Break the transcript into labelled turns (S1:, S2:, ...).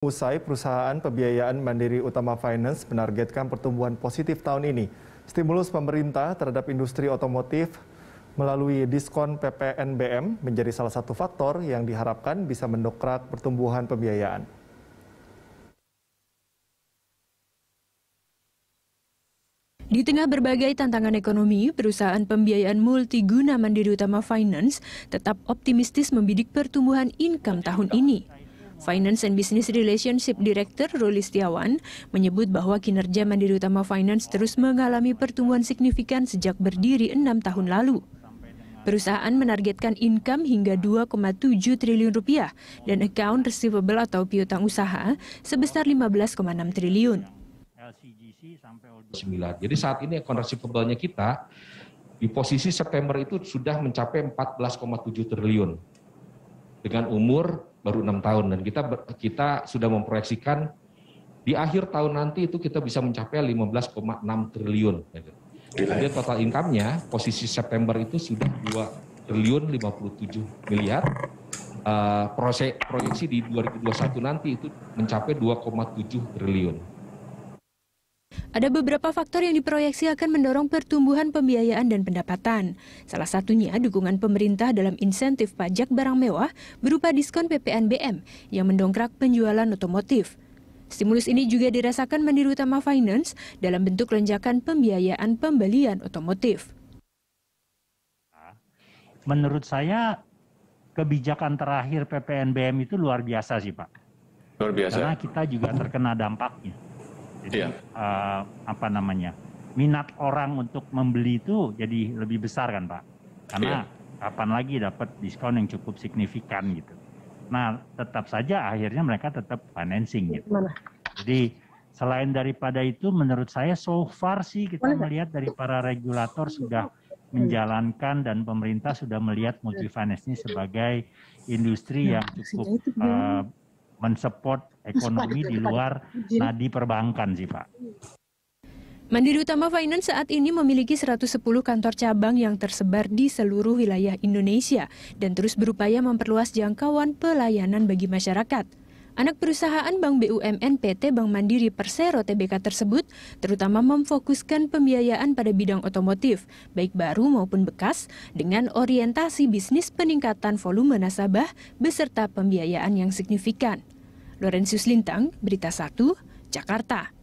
S1: Usai perusahaan pembiayaan Mandiri Utama Finance menargetkan pertumbuhan positif tahun ini, stimulus pemerintah terhadap industri otomotif melalui diskon PPNBM menjadi salah satu faktor yang diharapkan bisa mendokrak pertumbuhan pembiayaan.
S2: Di tengah berbagai tantangan ekonomi, perusahaan pembiayaan multiguna Mandiri Utama Finance tetap optimistis membidik pertumbuhan income tahun ini. Finance and Business Relationship Director Ruli Setiawan menyebut bahwa kinerja Mandiri Utama Finance terus mengalami pertumbuhan signifikan sejak berdiri enam tahun lalu. Perusahaan menargetkan income hingga 2,7 triliun rupiah dan account receivable atau piutang usaha sebesar 15,6 triliun.
S3: Jadi saat ini account receivable-nya kita di posisi September itu sudah mencapai 14,7 triliun dengan umur baru enam tahun dan kita kita sudah memproyeksikan di akhir tahun nanti itu kita bisa mencapai 15,6 triliun. Ya kan? Jadi total income-nya posisi September itu sudah 2 triliun 57 miliar. Uh, eh, miliar. proyeksi di 2021 nanti itu mencapai 2,7 triliun.
S2: Ada beberapa faktor yang diproyeksi akan mendorong pertumbuhan pembiayaan dan pendapatan. Salah satunya dukungan pemerintah dalam insentif pajak barang mewah berupa diskon PPNBM yang mendongkrak penjualan otomotif. Stimulus ini juga dirasakan Mandiri Utama Finance dalam bentuk lonjakan pembiayaan pembelian otomotif.
S1: Menurut saya kebijakan terakhir PPNBM itu luar biasa sih Pak. Luar biasa. Karena kita juga terkena dampaknya jadi uh, apa namanya minat orang untuk membeli itu jadi lebih besar kan pak karena iya. kapan lagi dapat diskon yang cukup signifikan gitu nah tetap saja akhirnya mereka tetap financing gitu jadi selain daripada itu menurut saya so far sih kita melihat dari para regulator sudah menjalankan dan pemerintah sudah melihat multi ini sebagai industri yang nah, cukup uh, mensupport ekonomi di luar nadi perbankan sih Pak.
S2: Mandiri Utama Finance saat ini memiliki 110 kantor cabang yang tersebar di seluruh wilayah Indonesia dan terus berupaya memperluas jangkauan pelayanan bagi masyarakat. Anak perusahaan Bank BUMN PT Bank Mandiri Persero TBK tersebut terutama memfokuskan pembiayaan pada bidang otomotif, baik baru maupun bekas, dengan orientasi bisnis peningkatan volume nasabah beserta pembiayaan yang signifikan. Lorenzius Lintang, Berita 1, Jakarta.